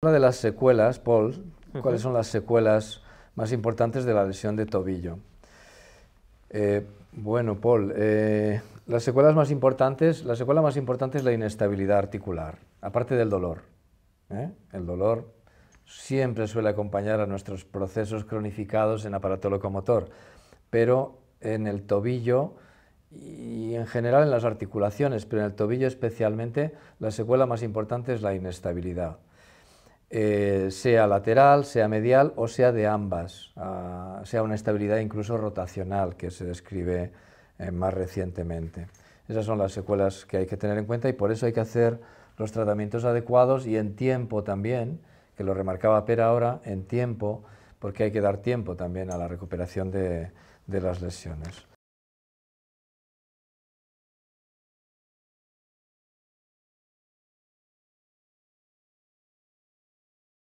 Una de las secuelas, Paul, ¿cuáles son las secuelas más importantes de la lesión de tobillo? Eh, bueno, Paul, eh, las secuelas más importantes, la secuela más importante es la inestabilidad articular, aparte del dolor. ¿eh? El dolor siempre suele acompañar a nuestros procesos cronificados en aparato locomotor, pero en el tobillo y en general en las articulaciones, pero en el tobillo especialmente, la secuela más importante es la inestabilidad. Eh, sea lateral, sea medial o sea de ambas, ah, sea una estabilidad incluso rotacional que se describe eh, más recientemente. Esas son las secuelas que hay que tener en cuenta y por eso hay que hacer los tratamientos adecuados y en tiempo también, que lo remarcaba Pera ahora, en tiempo, porque hay que dar tiempo también a la recuperación de las lesiones.